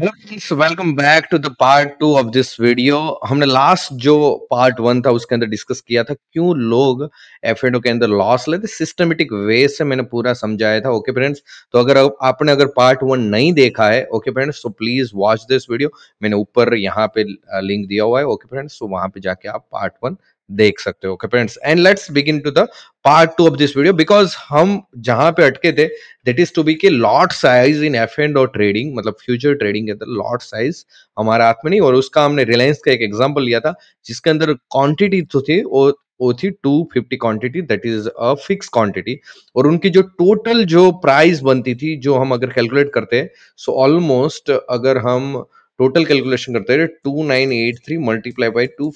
Hello friends welcome back to the part two of this video हमने last जो part one था उसके अंदर डिस्कस किया था क्यों लोग एफ के अंदर लॉस लेते सिस्टमेटिक वे से मैंने पूरा समझाया था ओके फ्रेंड्स तो अगर आपने अगर पार्ट वन नहीं देखा है ओके फ्रेंड्स तो प्लीज वॉच दिस वीडियो मैंने ऊपर यहाँ पे लिंक दिया हुआ है ओके फ्रेंड्स तो वहां पे जाके आप पार्ट वन देख सकते हो okay friends and let's begin to the part two of this video because हम जहां पे अटके थे दैट इज टू बी के lot size in F and और ट्रेडिंग मतलब फ्यूचर ट्रेडिंग के अंदर लॉट साइज हमारे हाथ में नहीं और उसका हमने रिलायंस का एक एग्जाम्पल लिया था जिसके अंदर क्वांटिटी तो थी वो वो थी 250 quantity that is a fix quantity और उनकी जो टोटल जो प्राइस बनती थी जो हम अगर कैलकुलेट करते हैं सो ऑलमोस्ट अगर हम two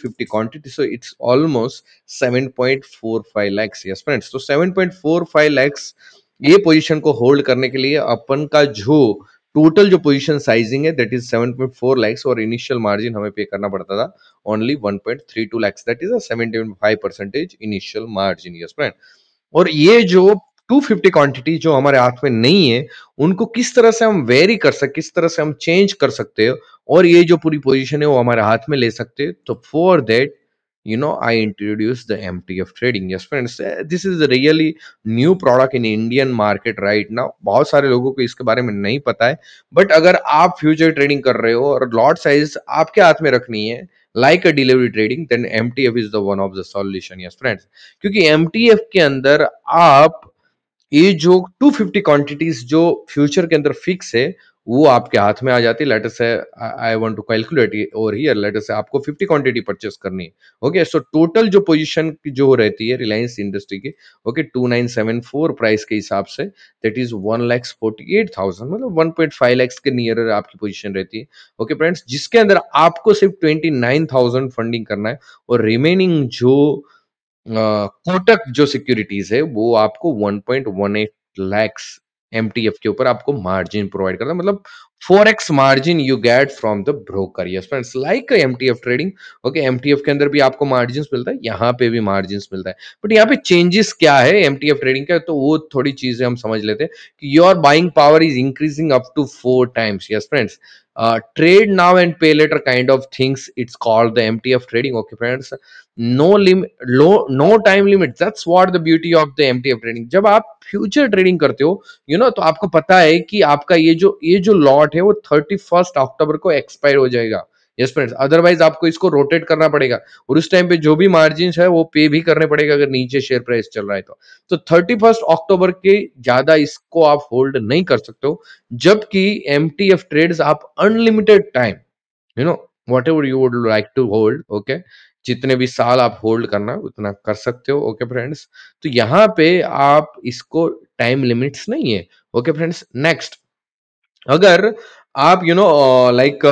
fifty karte so it's almost seven point four five lakhs yes friends तो seven point four five lakhs ये पोजिशन को होल्ड करने के लिए अपन का जो टोटल जो पोजिशन साइजिंग है that is seven point four lakhs और इनिशियल मार्जिन हमें पे करना पड़ता था only one two lakhs that is five percentage initial margin yes friend और ये जो 250 क्वांटिटी जो हमारे हाथ में नहीं है उनको किस तरह से हम वेरी कर सकते किस तरह से हम चेंज कर सकते हो और ये जो पूरी पोजीशन है वो हमारे हाथ में ले सकते हो तो for that you know i introduced the mtf trading yes friends this is a really new product in indian market right now बहुत सारे लोगों को इसके बारे में नहीं पता है बट अगर आप फ्यूचर ट्रेडिंग कर रहे हो और लॉट साइज आपके हाथ में रखनी है like a delivery trading then M T F is the one of the solution yes friends क्योंकि एम टी एफ के अंदर आप ये जो 250 फिफ्टी क्वांटिटीज जो फ्यूचर के अंदर फिक्स है वो आपके हाथ में आ जाती है लेटर से आई वॉन्ट टू कैलकुलेट और हियर लेटर से आपको 50 क्वांटिटी परचेस करनी है ओके सो टोटल जो पोजीशन जो रहती है रिलायंस इंडस्ट्री की okay two nine seven four price के हिसाब से that is one lakhs forty eight thousand मतलब वन पॉइंट फाइव लैक्स के नियर आपकी पोजिशन रहती है ओके फ्रेंड्स जिसके अंदर आपको सिर्फ ट्वेंटी नाइन थाउजेंड फंडिंग करना है और रिमेनिंग जो कोटक जो सिक्योरिटीज़ है वो आपको 1.18 लैक्स एमटीएफ के ऊपर आपको मार्जिन प्रोवाइड करता है मतलब 4x margin you get from the broker yes friends like MTF trading okay MTF के अंदर भी आपको मार्जिन मिलता है यहाँ पे भी मार्जिन मिलता है बट यहाँ पे चेंजेस क्या है एमटीएफ ट्रेडिंग का तो वो थोड़ी चीजें हम समझ लेते हैं कि your buying power is increasing up to four times yes friends trade now and pay later kind of things it's called the MTF trading occupants no limit no time limit that's what the beauty of the MTF trading जब आप future trading करते हो you you no तो आपको पता है कि आपका ये जो ये जो लॉट है वो थर्टी अक्टूबर को एक्सपायर हो जाएगा यस फ्रेंड्स अदरवाइज आपको इसको रोटेट करना पड़ेगा और उस टाइम पे जो भी मार्जिन है वो पे भी करने पड़ेगा अगर नीचे शेयर प्राइस चल रहा है तो तो फर्स्ट अक्टूबर के ज्यादा इसको आप होल्ड नहीं कर सकते हो जबकि एम ट्रेड्स आप unlimited time you know whatever you would like to hold okay जितने भी साल आप होल्ड करना उतना कर सकते हो ओके फ्रेंड्स तो यहाँ पे आप इसको टाइम लिमिट्स नहीं है ओके फ्रेंड्स नेक्स्ट अगर आप यू नो लाइक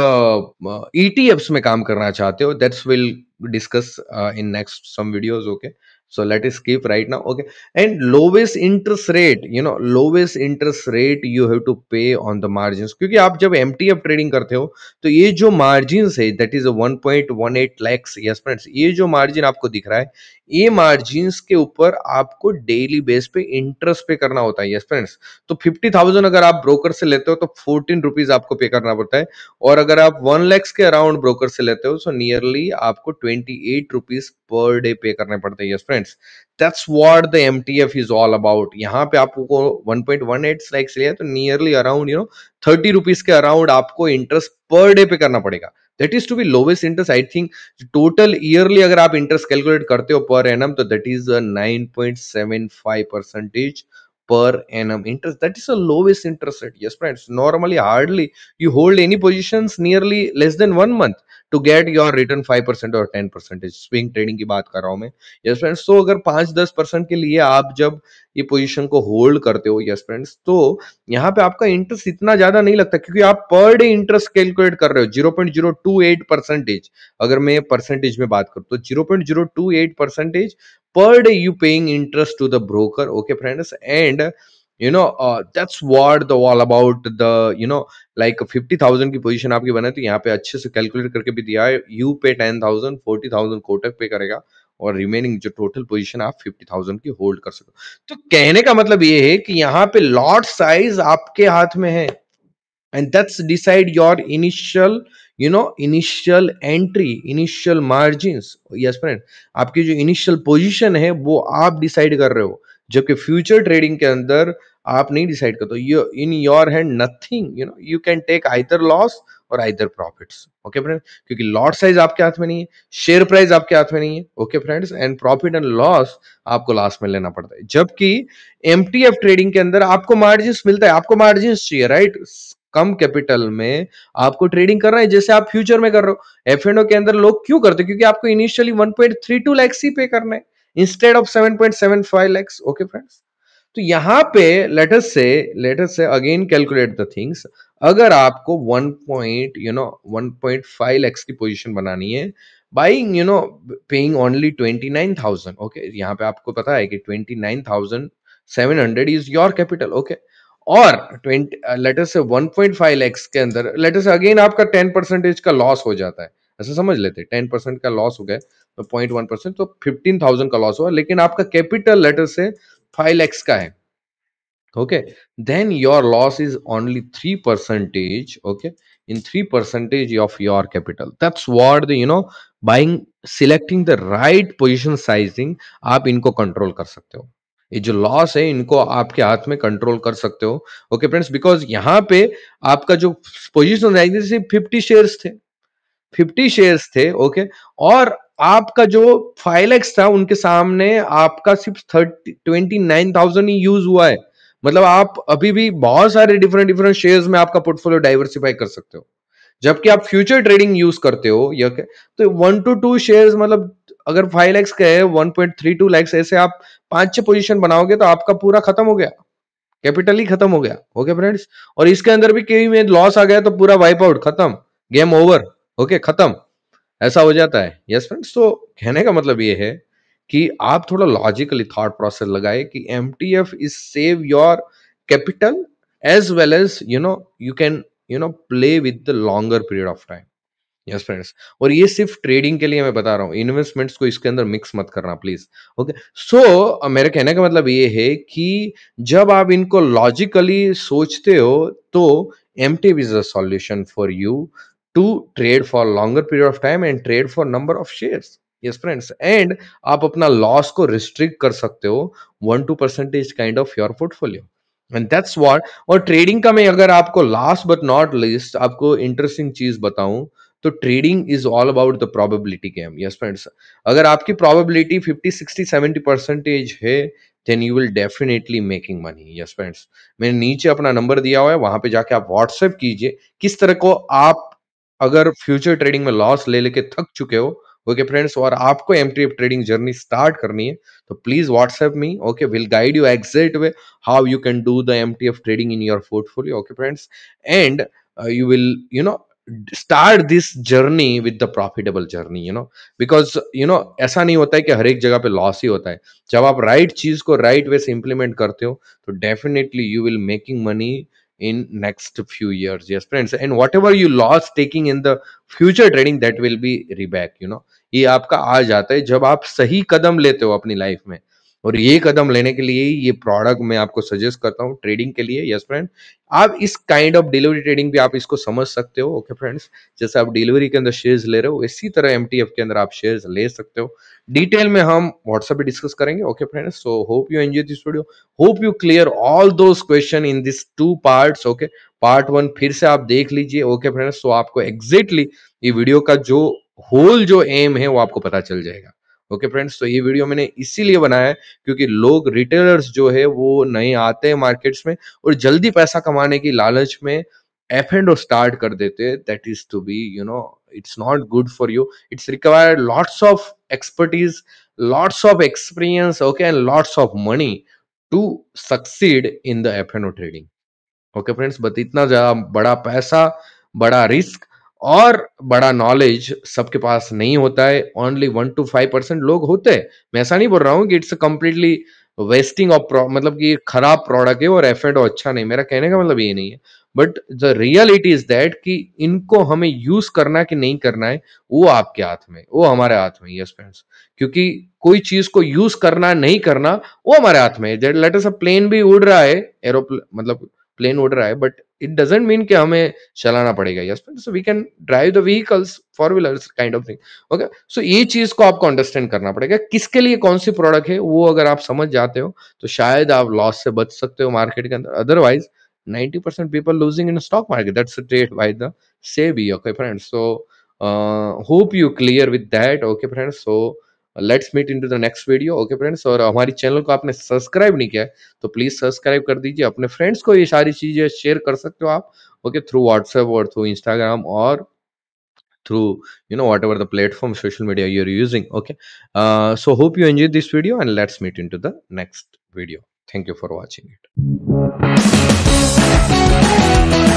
ईटीएफ्स में काम करना चाहते हो that's will discuss in next some videos okay so let us keep right now okay and lowest interest rate you know lowest interest rate you have to pay on the margin क्योंकि आप जब M T F trading करते हो तो ये जो margin है that is one point one eight lakhs yes friends ये जो मार्जिन आपको दिख रहा है ये मार्जिन्स के ऊपर आपको डेली बेस पे इंटरेस्ट पे करना होता है यस फ्रेंड्स तो फिफ्टी थाउजेंड अगर आप ब्रोकर से लेते हो तो फोर्टीन रुपीज आपको पे करना पड़ता है और अगर आप वन लैक्स के अराउंड ब्रोकर से लेते हो सो नियरली आपको twenty eight rupees per day pay करने पड़ते हैं yes friends that's what the M T F is all about यहाँ पे आपको one point one eight lakhs लिया तो nearly around you know thirty rupees के अराउंड आपको इंटरेस्ट पर डे पे करना पड़ेगा that is to be lowest interest i think total yearly agar aap interest calculate karte per annum to that is a uh, 9.75 percentage per annum interest that is the lowest interest rate yes friends normally hardly you hold any positions nearly less than one month to get your return five percent और ten percentage swing trading की बात कर रहा हूं मैं yes friends तो अगर पांच दस परसेंट के लिए आप जब ये पोजीशन को होल्ड करते हो यस फ्रेंड्स तो यहाँ पे आपका इंटरेस्ट इतना ज्यादा नहीं लगता क्योंकि आप पर डे इंटरेस्ट कैलकुलेट कर रहे हो zero point zero two eight percentage अगर मैं परसेंटेज में बात करूँ तो zero point zero two eight percentage per day you paying interest to the broker okay friends and you know that's what the all about the you know like fifty thousand की position आपकी बने तो यहाँ पे अच्छे से calculate करके भी दिया है you pay ten thousand forty thousand Kotak pay करेगा और रिमेनिंग जो टोटल पोजिशन आप फिफ्टी थाउजेंड की होल्ड कर सको तो कहने का मतलब ये है कि यहाँ पे लॉट साइज आपके हाथ में है and that's decide your initial you know initial entry initial margin yes friend आपकी जो इनिशियल पोजिशन है वो आप डिसाइड कर रहे हो जबकि फ्यूचर ट्रेडिंग के अंदर आप नहीं डिसाइड करते you in your hand nothing you know you can take either loss और आइदर प्रॉफिट्स ओके फ्रेंड क्योंकि लॉट साइज आपके हाथ में नहीं है शेयर प्राइस आपके हाथ में नहीं है okay friends and profit and loss आपको लास्ट में लेना पड़ता है जबकि एम ट्रेडिंग के अंदर आपको मार्जिन मिलता है आपको मार्जिन चाहिए राइट कम कैपिटल में आपको ट्रेडिंग करना है जैसे आप फ्यूचर में कर रहे हो एफ के अंदर लोग क्यों करते क्योंकि आपको initially one point two lakhs ही पे करना है instead of seven seven point five lakhs okay friends तो यहां पे लेटर से लेटर से अगेन कैलकुलेट द थिंग्स अगर आपको one point you know one point five lakhs की पोजिशन बनानी है buying you know paying only twenty nine thousand okay यहाँ पे आपको पता है कि twenty nine thousand seven hundred is your capital okay और ट्वेंटी लेटर से वन पॉइंट फाइव लैक्स के अंदर लेटर से अगेन आपका टेन परसेंटेज का लॉस हो जाता है ऐसा समझ लेते हैं टेन परसेंट का लॉस हो गया पॉइंट वन परसेंट तो फिफ्टीन थाउजेंड तो का लॉस हुआ लेकिन आपका कैपिटल लेटर से फाइव एक्स का है okay then your loss is only three percentage okay in three percentage of your capital that's what the you know buying selecting the right position sizing आप इनको control कर सकते हो ये जो लॉस है इनको आपके हाथ में कंट्रोल कर सकते हो ओके फ्रेंड्स बिकॉज यहाँ पे आपका जो पोजिशन साइजिंग सिर्फ फिफ्टी शेयर्स थे फिफ्टी शेयर्स थे ओके okay? और आपका जो फाइल एक्स था उनके सामने आपका सिर्फ थर्टी ट्वेंटी नाइन थाउजेंड ही यूज हुआ है मतलब आप अभी भी बहुत सारे डिफरेंट डिफरेंट शेयर्स में आपका पोर्टफोलियो डाइवर्सिफाई कर सकते हो जबकि आप फ्यूचर ट्रेडिंग यूज करते हो या तो वन टू टू शेयर्स मतलब अगर फाइव लैक्स का है one point three two lakhs ऐसे आप पांच छह पोजिशन बनाओगे तो आपका पूरा खत्म हो गया कैपिटल ही खत्म हो गया ओके फ्रेंड्स और इसके अंदर भी कहीं में लॉस आ गया तो पूरा वाइप आउट खत्म गेम ओवर ओके खत्म ऐसा हो जाता है यस फ्रेंड्स तो कहने का मतलब ये है कि आप थोड़ा लॉजिकली थॉट प्रोसेस लगाए कि M T F is save your capital as well as you know you can you know play with the longer period of time yes friends और ये सिर्फ ट्रेडिंग के लिए मैं बता रहा हूँ इन्वेस्टमेंट्स को इसके अंदर मिक्स मत करना प्लीज ओके सो मेरे कहने का मतलब ये है कि जब आप इनको लॉजिकली सोचते हो तो M T is a solution for you to trade for longer period of time and trade for number of shares yes friends and aap apna loss ko restrict kar sakte ho 1 two percentage kind of your portfolio and that's what और trading का मैं अगर आपको last but not least आपको interesting चीज बताऊं तो trading is all about the probability game yes friends अगर आपकी प्रोबेबिलिटी 50 60 70 परसेंटेज है then you will definitely making money yes friends मैंने नीचे अपना नंबर दिया हुआ है वहां पे जाके आप व्हाट्सएप कीजिए किस तरह को आप अगर फ्यूचर ट्रेडिंग में लॉस ले लेके थक चुके हो ओके फ्रेंड्स और आपको M T F trading journey start करनी है तो please WhatsApp me okay will guide you exact way how you can do the M trading in your portfolio okay friends and you will you know start this journey with the profitable journey you know because you know ऐसा नहीं होता है कि हर एक जगह पे loss ही होता है जब आप राइट right चीज को राइट वे से इंप्लीमेंट करते हो तो definitely you will making money in next few years yes friends and whatever you lost taking in the future trading that will be reback you know ये आपका आ जाता है जब आप सही कदम लेते हो अपनी लाइफ में और ये कदम लेने के लिए ये प्रोडक्ट मैं आपको सजेस्ट करता हूँ ट्रेडिंग के लिए यस फ्रेंड आप इस काइंड ऑफ डिलीवरी ट्रेडिंग भी आप इसको समझ सकते हो ओके फ्रेंड्स जैसे आप डिलीवरी के अंदर शेयर्स ले रहे हो इसी तरह एम के अंदर आप शेयर्स ले सकते हो डिटेल में हम व्हाट्सएप पे डिस्कस करेंगे okay friends so hope you enjoy this video hope you clear all those question in this two part okay part one फिर से आप देख लीजिए ओके फ्रेंड्स सो आपको एग्जैक्टली ये वीडियो का जो होल जो एम है वो आपको पता चल जाएगा ओके फ्रेंड्स तो ये वीडियो मैंने इसीलिए बनाया है क्योंकि लोग रिटेलर्स जो है वो नए आते हैं मार्केट्स में और जल्दी पैसा कमाने की लालच में एफ एंड स्टार्ट कर देते हैं that is to be you know it's not good for you it's require lots of expertise lots of experience okay and lots of money to succeed in the F and trading okay friends but इतना ज्यादा बड़ा पैसा बड़ा risk और बड़ा knowledge सबके पास नहीं होता है only one two five percent लोग होते हैं मैं ऐसा नहीं बोल रहा हूँ कि इट्स कम्प्लीटली वेस्टिंग ऑफ मतलब कि खराब प्रोडक्ट है और एफेड अच्छा नहीं मेरा कहने का मतलब ये नहीं है but the reality is that कि इनको हमें यूज करना कि नहीं करना है वो आपके हाथ में वो हमारे हाथ में यस फ्रेंड्स क्योंकि कोई चीज को यूज करना नहीं करना वो हमारे हाथ में है लेटर्स अ प्लेन भी उड़ रहा है एरोप्लेन मतलब प्लेन उड़ रहा है बट इट डजेंट मीन कि हमें चलाना पड़ेगा yes so we can drive the vehicles four wheelers kind of thing okay so ये चीज को आपको अंडरस्टैंड करना पड़ेगा किसके लिए कौन सी प्रोडक्ट है वो अगर आप समझ जाते हो तो शायद आप लॉस से बच सकते हो मार्केट के अंदर otherwise 90% people losing in stock market that's the trade by the SEBI okay friends so hope you clear with that okay friends so let's meet in to the next video okay friends और हमारी channel को आपने subscribe नहीं किया है तो please subscribe कर दीजिए अपने फ्रेंड्स को ये सारी चीज़ें शेयर कर सकते हो आप ओके थ्रू व्हाट्सएप और थ्रू इंस्टाग्राम और through you know whatever the platform social media you're using okay uh, so hope you enjoyed this video and let's meet into the next video thank you for watching it